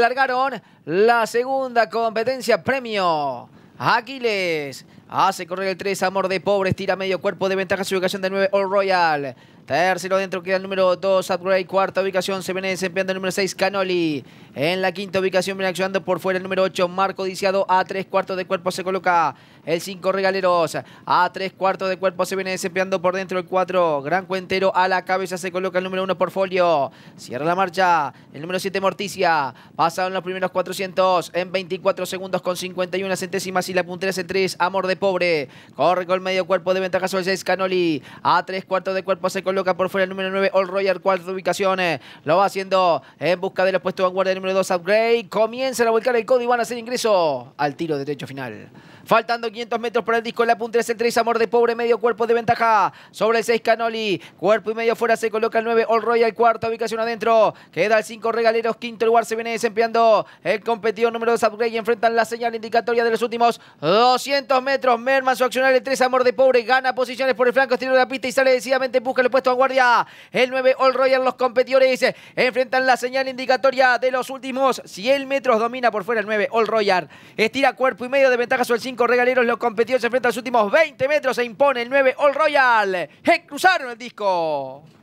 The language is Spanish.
largaron la segunda competencia premio. Aquiles hace correr el 3, Amor de Pobres, tira medio cuerpo de ventaja su ubicación de 9, All Royal. Tercero dentro queda el número 2, Upgrade. Cuarta ubicación se viene desempeñando el número 6, Canoli. En la quinta ubicación viene accionando por fuera el número 8, Marco Diciado. A tres cuartos de cuerpo se coloca el 5, Regaleros. A tres cuartos de cuerpo se viene desempeñando por dentro el 4, Gran Cuentero. A la cabeza se coloca el número 1, Porfolio. Cierra la marcha. El número 7, Morticia. Pasaron los primeros 400 en 24 segundos con 51 centésimas y la puntera es en 3, Amor de Pobre. Corre con el medio cuerpo de ventaja sobre el 6, Canoli. A tres cuartos de cuerpo se coloca coloca por fuera el número 9, All Royal, cuarto ubicaciones. Lo va haciendo en busca del puesto vanguardia número 2, Upgrade. comienza a volcar el código. y van a hacer ingreso al tiro derecho final. Faltando 500 metros para el disco, la punta es el 3, Amor de Pobre, medio cuerpo de ventaja. Sobre el 6, Canoli, cuerpo y medio fuera, se coloca el 9, All Royal, cuarta ubicación adentro. Queda el 5, Regaleros, quinto lugar, se viene desempeñando el competidor número 2, Upgrade. Y enfrentan la señal indicatoria de los últimos 200 metros. Merman su accionar el 3, Amor de Pobre, gana posiciones por el flanco Estira de la pista y sale decididamente busca el puesto a guardia. El 9 All Royal, los competidores eh, enfrentan la señal indicatoria de los últimos 100 metros. Domina por fuera el 9 All Royal. Estira cuerpo y medio de ventaja sobre el 5 Regaleros. Los competidores enfrentan los últimos 20 metros. Se impone el 9 All Royal. Cruzaron el disco.